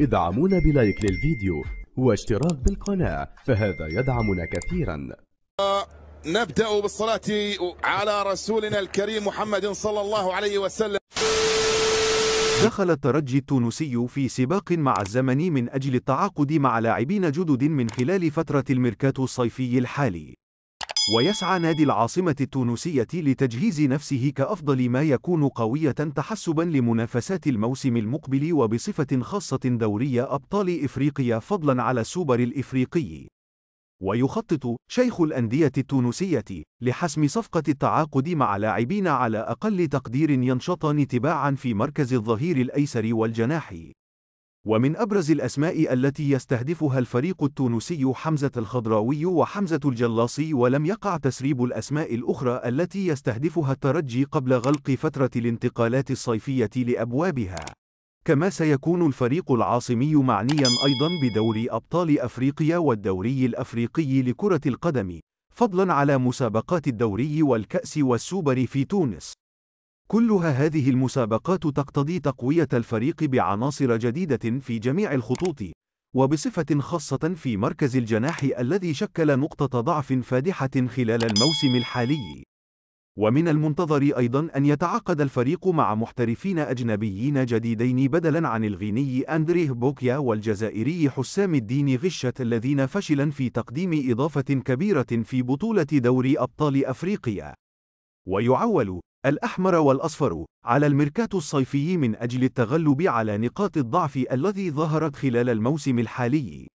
ادعمونا بلايك للفيديو واشتراك بالقناة فهذا يدعمنا كثيرا نبدأ بالصلاة على رسولنا الكريم محمد صلى الله عليه وسلم دخل الترجي التونسي في سباق مع الزمن من أجل التعاقد مع لاعبين جدد من خلال فترة الميركاتو الصيفي الحالي ويسعى نادي العاصمة التونسية لتجهيز نفسه كأفضل ما يكون قوية تحسبا لمنافسات الموسم المقبل وبصفة خاصة دوري أبطال إفريقيا فضلا على السوبر الإفريقي. ويخطط شيخ الأندية التونسية لحسم صفقة التعاقد مع لاعبين على أقل تقدير ينشطان تباعا في مركز الظهير الأيسر والجناح. ومن أبرز الأسماء التي يستهدفها الفريق التونسي حمزة الخضراوي وحمزة الجلاصي ولم يقع تسريب الأسماء الأخرى التي يستهدفها الترجي قبل غلق فترة الانتقالات الصيفية لأبوابها. كما سيكون الفريق العاصمي معنيا أيضا بدوري أبطال أفريقيا والدوري الأفريقي لكرة القدم، فضلا على مسابقات الدوري والكأس والسوبر في تونس. كلها هذه المسابقات تقتضي تقوية الفريق بعناصر جديدة في جميع الخطوط، وبصفة خاصة في مركز الجناح الذي شكل نقطة ضعف فادحة خلال الموسم الحالي. ومن المنتظر أيضا أن يتعاقد الفريق مع محترفين أجنبيين جديدين بدلا عن الغيني أندريه بوكيا والجزائري حسام الدين غشت الذين فشلا في تقديم إضافة كبيرة في بطولة دوري أبطال أفريقيا. ويعول الأحمر والأصفر على المركات الصيفي من أجل التغلب على نقاط الضعف الذي ظهرت خلال الموسم الحالي.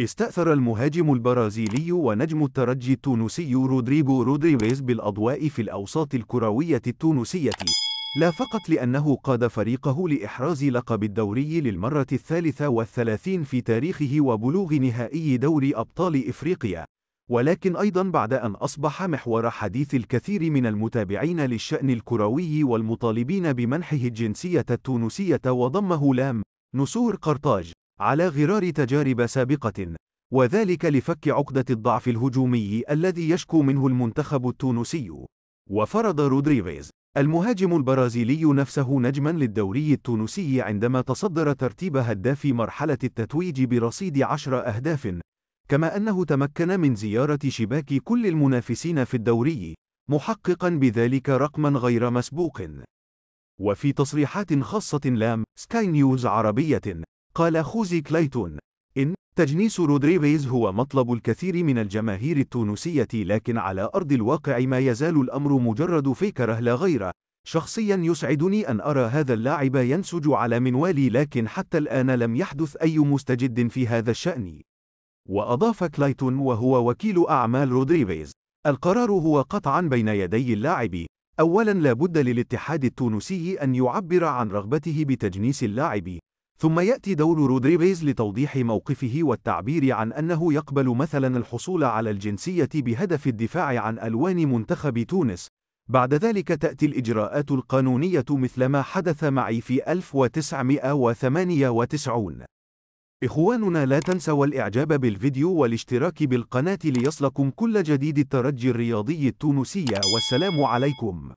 استأثر المهاجم البرازيلي ونجم الترجي التونسي رودريغو رودريغيز بالأضواء في الأوساط الكروية التونسية، لا فقط لأنه قاد فريقه لإحراز لقب الدوري للمرة الثالثة والثلاثين في تاريخه وبلوغ نهائي دوري أبطال إفريقيا، ولكن أيضا بعد أن أصبح محور حديث الكثير من المتابعين للشأن الكروي والمطالبين بمنحه الجنسية التونسية وضمه لام نسور قرطاج على غرار تجارب سابقة وذلك لفك عقدة الضعف الهجومي الذي يشكو منه المنتخب التونسي وفرض رودريفيز المهاجم البرازيلي نفسه نجما للدوري التونسي عندما تصدر ترتيب هداف مرحلة التتويج برصيد عشر أهداف كما أنه تمكن من زيارة شباك كل المنافسين في الدوري، محققا بذلك رقما غير مسبوق. وفي تصريحات خاصة لام سكاي نيوز عربية، قال خوزي كلايتون: إن تجنيس رودريغيز هو مطلب الكثير من الجماهير التونسية لكن على أرض الواقع ما يزال الأمر مجرد فكرة لا غير. شخصيا يسعدني أن أرى هذا اللاعب ينسج على منوالي لكن حتى الآن لم يحدث أي مستجد في هذا الشأن. وأضاف كلايتون وهو وكيل أعمال رودريفيز القرار هو قطعا بين يدي اللاعب أولا لا بد للاتحاد التونسي أن يعبر عن رغبته بتجنيس اللاعب ثم يأتي دور رودريفيز لتوضيح موقفه والتعبير عن أنه يقبل مثلا الحصول على الجنسية بهدف الدفاع عن ألوان منتخب تونس بعد ذلك تأتي الإجراءات القانونية مثل ما حدث معي في 1998 إخواننا لا تنسوا الإعجاب بالفيديو والاشتراك بالقناة ليصلكم كل جديد الترجي الرياضي التونسية والسلام عليكم